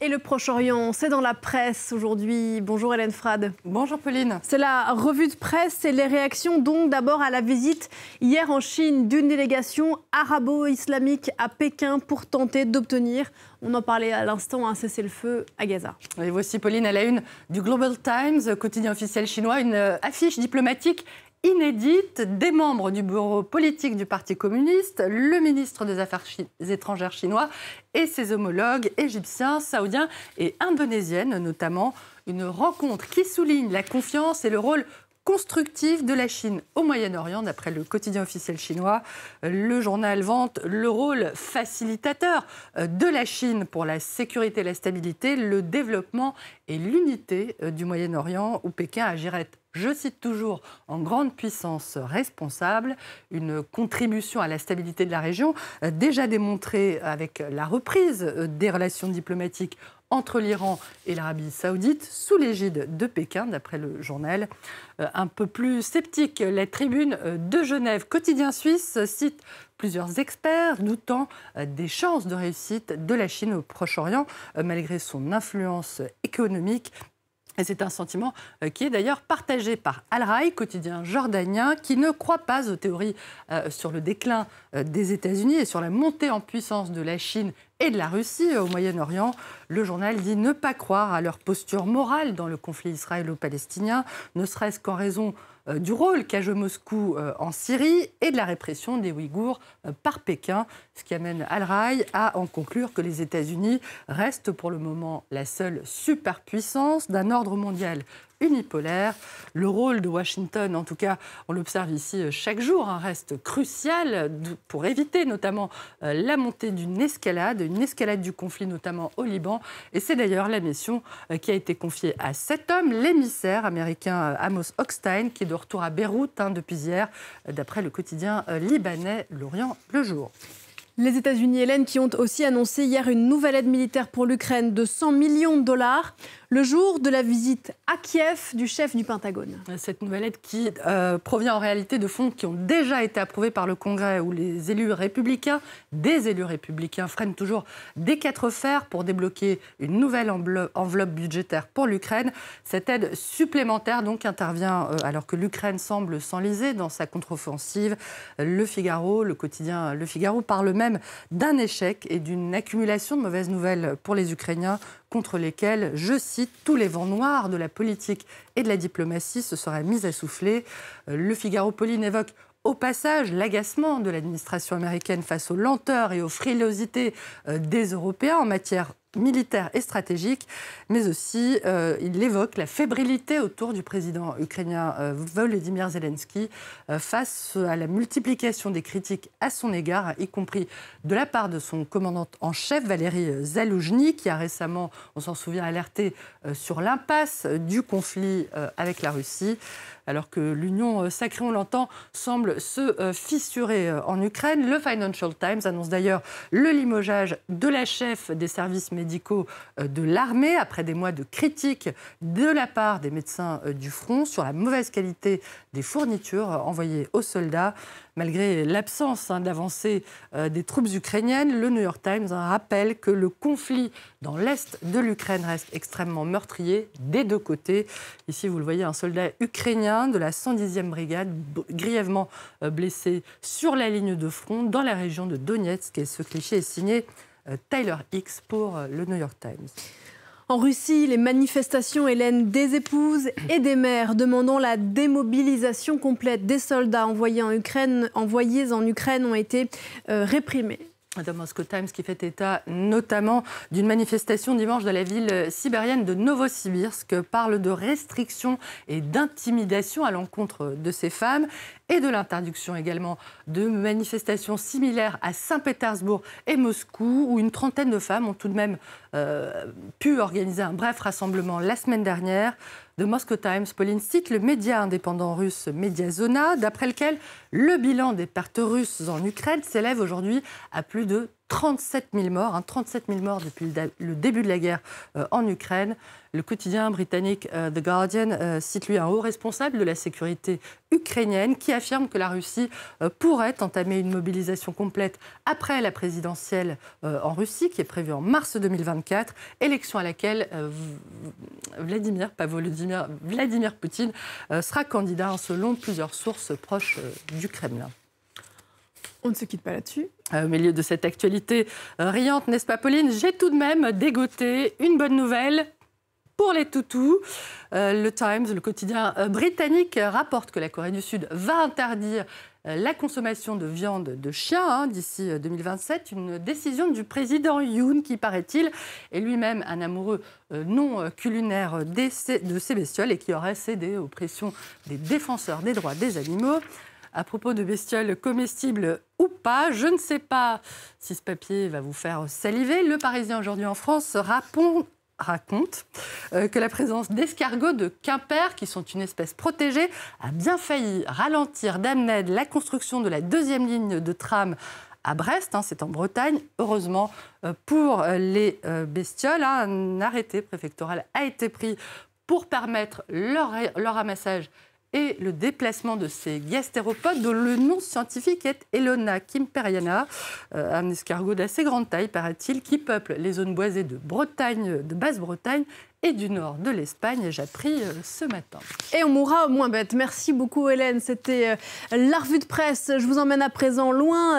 et le Proche-Orient. C'est dans la presse aujourd'hui. Bonjour Hélène Frade. Bonjour Pauline. C'est la revue de presse et les réactions donc d'abord à la visite hier en Chine d'une délégation arabo-islamique à Pékin pour tenter d'obtenir, on en parlait à l'instant, un cessez-le-feu à Gaza. Et voici Pauline à la une du Global Times, quotidien officiel chinois, une euh, affiche diplomatique inédite des membres du bureau politique du Parti communiste, le ministre des Affaires étrangères chinois et ses homologues égyptiens, saoudiens et indonésiennes notamment. Une rencontre qui souligne la confiance et le rôle constructif de la Chine au Moyen-Orient, d'après le quotidien officiel chinois. Le journal vante le rôle facilitateur euh, de la Chine pour la sécurité, la stabilité, le développement et l'unité euh, du Moyen-Orient, où Pékin agirait je cite toujours, en grande puissance responsable, une contribution à la stabilité de la région, euh, déjà démontrée avec la reprise euh, des relations diplomatiques entre l'Iran et l'Arabie saoudite sous l'égide de Pékin, d'après le journal euh, un peu plus sceptique. La tribune de Genève, quotidien suisse, cite plusieurs experts doutant des chances de réussite de la Chine au Proche-Orient, malgré son influence économique c'est un sentiment euh, qui est d'ailleurs partagé par Al-Rai, quotidien jordanien, qui ne croit pas aux théories euh, sur le déclin euh, des États-Unis et sur la montée en puissance de la Chine et de la Russie au Moyen-Orient. Le journal dit ne pas croire à leur posture morale dans le conflit israélo-palestinien, ne serait-ce qu'en raison euh, du rôle qu'a joué Moscou euh, en Syrie et de la répression des Ouïghours euh, par Pékin, ce qui amène Al-Raï à en conclure que les États-Unis restent pour le moment la seule superpuissance d'un ordre mondial unipolaire. Le rôle de Washington, en tout cas, on l'observe ici euh, chaque jour, hein, reste crucial pour éviter notamment euh, la montée d'une escalade, une escalade du conflit notamment au Liban. Et c'est d'ailleurs la mission euh, qui a été confiée à cet homme, l'émissaire américain Amos Hochstein, qui est de retour à Beyrouth hein, depuis hier, d'après le quotidien libanais L'Orient le jour. Les États-Unis, Hélène, qui ont aussi annoncé hier une nouvelle aide militaire pour l'Ukraine de 100 millions de dollars le jour de la visite à Kiev du chef du Pentagone. Cette nouvelle aide qui euh, provient en réalité de fonds qui ont déjà été approuvés par le Congrès où les élus républicains, des élus républicains, freinent toujours des quatre fers pour débloquer une nouvelle enveloppe budgétaire pour l'Ukraine. Cette aide supplémentaire donc intervient euh, alors que l'Ukraine semble s'enliser dans sa contre-offensive. Le Figaro, le quotidien Le Figaro parle même d'un échec et d'une accumulation de mauvaises nouvelles pour les Ukrainiens contre lesquels, je cite, tous les vents noirs de la politique et de la diplomatie se seraient mis à souffler. Euh, Le Figaro Pauline évoque au passage, l'agacement de l'administration américaine face aux lenteurs et aux frilosités euh, des Européens en matière militaire et stratégique, mais aussi euh, il évoque la fébrilité autour du président ukrainien euh, Volodymyr Zelensky euh, face à la multiplication des critiques à son égard, y compris de la part de son commandant en chef Valérie Zaloujny, qui a récemment, on s'en souvient, alerté sur l'impasse du conflit avec la Russie alors que l'union euh, sacrée, on l'entend, semble se euh, fissurer euh, en Ukraine. Le Financial Times annonce d'ailleurs le limogeage de la chef des services médicaux de l'armée après des mois de critiques de la part des médecins du front sur la mauvaise qualité des fournitures envoyées aux soldats. Malgré l'absence hein, d'avancée des troupes ukrainiennes, le New York Times hein, rappelle que le conflit dans l'est de l'Ukraine reste extrêmement meurtrier des deux côtés. Ici, vous le voyez, un soldat ukrainien de la 110e brigade, grièvement euh, blessée sur la ligne de front dans la région de Donetsk. Et ce cliché est signé euh, Tyler Hicks pour euh, le New York Times. En Russie, les manifestations, Hélène, des épouses et des mères demandant la démobilisation complète des soldats envoyés en Ukraine, ont été réprimées. Madame Moscow Times qui fait état notamment d'une manifestation dimanche dans la ville sibérienne de Novosibirsk parle de restrictions et d'intimidation à l'encontre de ces femmes et de l'interdiction également de manifestations similaires à Saint-Pétersbourg et Moscou, où une trentaine de femmes ont tout de même euh, pu organiser un bref rassemblement la semaine dernière. De Moscow Times, Pauline cite le média indépendant russe Mediazona, d'après lequel le bilan des pertes russes en Ukraine s'élève aujourd'hui à plus de 37 000 morts, hein, 37 morts depuis le, début de la guerre euh, en Ukraine. Le quotidien britannique euh, The Guardian euh, cite lui un haut responsable de la sécurité ukrainienne qui affirme que la Russie pourrait entamer une mobilisation complète après la présidentielle en Russie qui est prévue en mars 2024, élection à laquelle Vladimir, Vladimir Poutine sera candidat selon plusieurs sources proches du Kremlin. On ne se quitte pas là-dessus. Euh, au milieu de cette actualité euh, riante, n'est-ce pas, Pauline J'ai tout de même dégoté une bonne nouvelle pour les toutous. Euh, le Times, le quotidien britannique, rapporte que la Corée du Sud va interdire la consommation de viande de chien hein, d'ici 2027, une décision du président Yoon qui, paraît-il, est lui-même un amoureux non culinaire de ces bestioles et qui aurait cédé aux pressions des défenseurs des droits des animaux à propos de bestioles comestibles ou pas. Je ne sais pas si ce papier va vous faire saliver. Le Parisien aujourd'hui en France raconte euh, que la présence d'escargots de Quimper, qui sont une espèce protégée, a bien failli ralentir d'Amned la construction de la deuxième ligne de tram à Brest, hein, c'est en Bretagne. Heureusement euh, pour les euh, bestioles, hein, un arrêté préfectoral a été pris pour permettre leur ramassage et le déplacement de ces gastéropodes, dont le nom scientifique est Elona kimperiana, euh, un escargot d'assez grande taille, paraît-il, qui peuple les zones boisées de Bretagne, de Basse-Bretagne et du nord de l'Espagne. J'ai appris euh, ce matin. Et on mourra au moins bête. Merci beaucoup, Hélène. C'était euh, la revue de presse. Je vous emmène à présent loin.